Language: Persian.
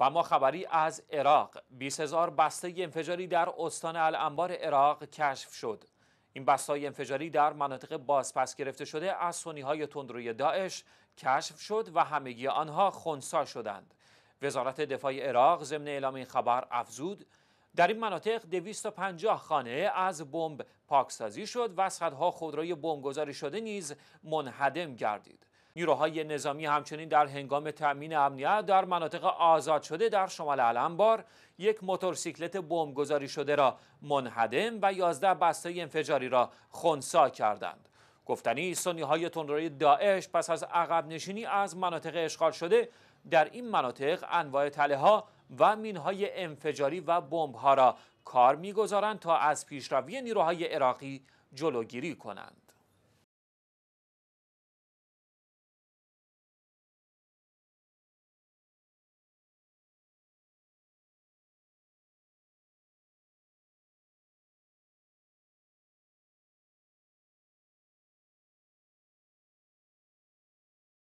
و ما خبری از عراق 20 هزار بسته انفجاری در استان الانبار عراق کشف شد این بسته انفجاری در مناطق بازپس گرفته شده از سونی های تندروی داعش کشف شد و همگی آنها خونسا شدند وزارت دفاع عراق ضمن اعلام این خبر افزود در این مناطق 250 خانه از بمب پاکسازی شد و صدها خودروی بمبگذاری شده نیز منهدم گردید نیروهای نظامی همچنین در هنگام تأمین امنیت در مناطق آزاد شده در شمال علمبار یک موتورسیکلت بمبگذاری شده را منهدم و 11 بسته انفجاری را خونسا کردند. گفتنی سنی های تندروی داعش پس از عقب نشینی از مناطق اشغال شده در این مناطق انواع تله ها و مین های انفجاری و بمب ها را کار میگذارند تا از پیشروی نیروهای عراقی جلوگیری کنند.